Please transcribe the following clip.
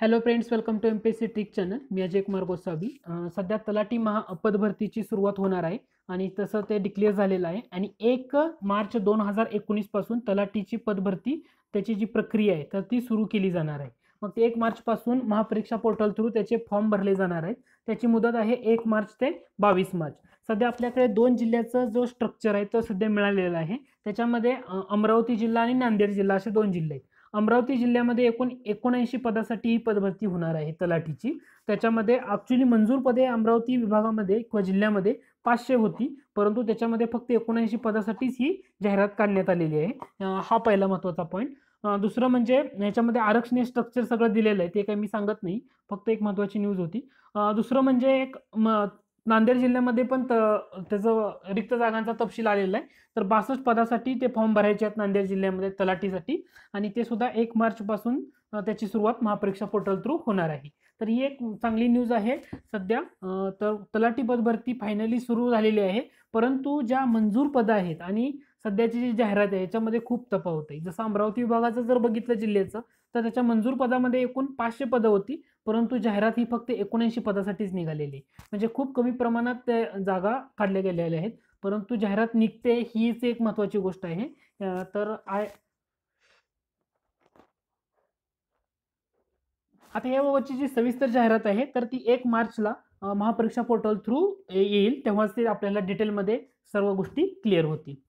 hello friends welcome to M P C trick channel मी अजय कुमार गोसावी सध्या तलाठी महा अपद भरतीची सुरुवात होणार आहे आणि तसं ते डिक्लेअर झालेलं आहे आणि एक मार्च दोन हजार एकोणीसपासून तलाठीची पदभरती त्याची जी प्रक्रिया आहे तर ती सुरू केली जाणार आहे मग ते एक मार्चपासून महापरीक्षा पोर्टल थ्रू त्याचे फॉर्म भरले जाणार आहेत त्याची मुदत आहे एक मार्च ते बावीस मार्च सध्या आपल्याकडे दोन जिल्ह्याचं जो स्ट्रक्चर आहे तो सध्या मिळालेला आहे त्याच्यामध्ये अमरावती जिल्हा आणि नांदेड जिल्हा असे दोन जिल्हे आहेत अमरावती जिल्ह्यामध्ये एकूण एकोणऐंशी पदासाठी ही पदभरती होणार आहे तलाठीची त्याच्यामध्ये ॲक्च्युली मंजूर पदे अमरावती विभागामध्ये किंवा जिल्ह्यामध्ये पाचशे होती परंतु त्याच्यामध्ये फक्त एकोणऐंशी पदासाठीच ही जाहिरात काढण्यात आलेली आहे हा पहिला महत्त्वाचा पॉईंट दुसरं म्हणजे याच्यामध्ये आरक्षणीय स्ट्रक्चर सगळं दिलेलं आहे ते काही मी सांगत नाही फक्त एक महत्त्वाची न्यूज होती दुसरं म्हणजे एक म नांदेड जिल्ह्यामध्ये पण त्याचं रिक्त जागांचा तपशील आलेला आहे तर बासष्ट पदासाठी ते फॉर्म भरायचे आहेत नांदेड जिल्ह्यामध्ये तलाठीसाठी आणि ते सुद्धा एक मार्चपासून त्याची सुरुवात महापरीक्षा पोर्टल थ्रू होणार आहे तर ही एक चांगली न्यूज आहे सध्या तर तलाठी पद भरती फायनली सुरू झालेली आहे परंतु ज्या मंजूर पदं आहेत आणि सध्याची जी जाहिरात आहे याच्यामध्ये खूप तफावत आहे जसं अमरावती विभागाचं जर बघितलं जिल्ह्याचं तर त्याच्या मंजूर पदामध्ये एकूण पाचशे पदं होती परंतु जाहिरात ही फक्त एकोणऐंशी पदासाठीच निघालेली म्हणजे खूप कमी प्रमाणात जागा काढल्या गेलेल्या आहेत परंतु जाहिरात निघते हीच एक महत्वाची गोष्ट आहे तर आय आता याबाबतची जी सविस्तर जाहिरात आहे तर ती एक मार्चला महापरीक्षा पोर्टल थ्रू येईल तेव्हाच ते आपल्याला डिटेलमध्ये सर्व गोष्टी क्लिअर होतील